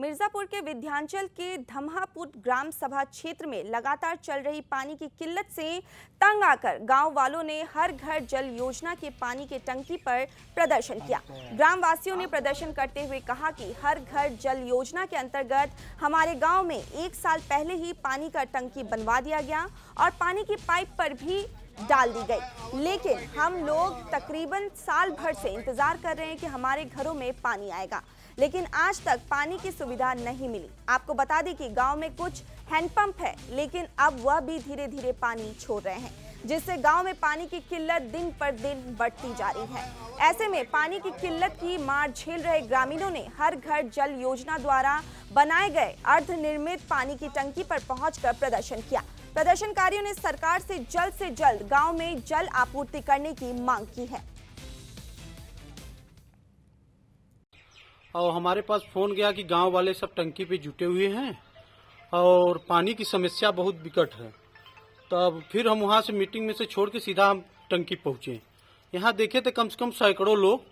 मिर्जापुर के विध्यांचल के धमहापुर ग्राम सभा क्षेत्र में लगातार चल रही पानी की किल्लत से तंग आकर गांव वालों ने हर घर जल योजना के पानी के टंकी पर प्रदर्शन किया ग्रामवासियों ने प्रदर्शन करते हुए कहा कि हर घर जल योजना के अंतर्गत हमारे गांव में एक साल पहले ही पानी का टंकी बनवा दिया गया और पानी की पाइप पर भी डाल दी गई लेकिन हम लोग तकरीबन साल भर से इंतज़ार कर रहे हैं कि हमारे घरों में पानी आएगा लेकिन आज तक पानी की सुविधा नहीं मिली आपको बता दें कि गांव में कुछ हैंडपंप है लेकिन अब वह भी धीरे धीरे पानी छोड़ रहे हैं जिससे गांव में पानी की किल्लत दिन पर दिन बढ़ती जा रही है ऐसे में पानी की किल्लत की मार झेल रहे ग्रामीणों ने हर घर जल योजना द्वारा बनाए गए अर्ध निर्मित पानी की टंकी पर पहुंचकर प्रदर्शन किया प्रदर्शनकारियों ने सरकार से जल्द से जल्द गांव में जल आपूर्ति करने की मांग की है और हमारे पास फोन गया कि गांव वाले सब टंकी पे जुटे हुए हैं और पानी की समस्या बहुत विकट है तब फिर हम वहाँ से मीटिंग में से छोड़ के सीधा हम टंकी पहुँचे यहाँ देखे तो कम से कम सैकड़ों लोग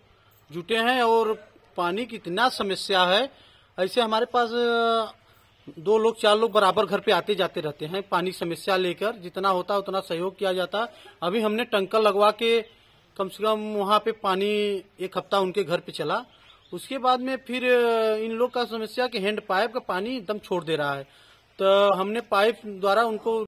जुटे हैं और पानी की इतना समस्या है ऐसे हमारे पास दो लोग चार लोग बराबर घर पे आते जाते रहते हैं पानी समस्या लेकर जितना होता है उतना सहयोग किया जाता है अभी हमने टंकर लगवा के कम से कम वहाँ पे पानी एक हफ्ता उनके घर पे चला उसके बाद में फिर इन लोग का समस्या कि हैंड पाइप का पानी एकदम छोड़ दे रहा है तो हमने पाइप द्वारा उनको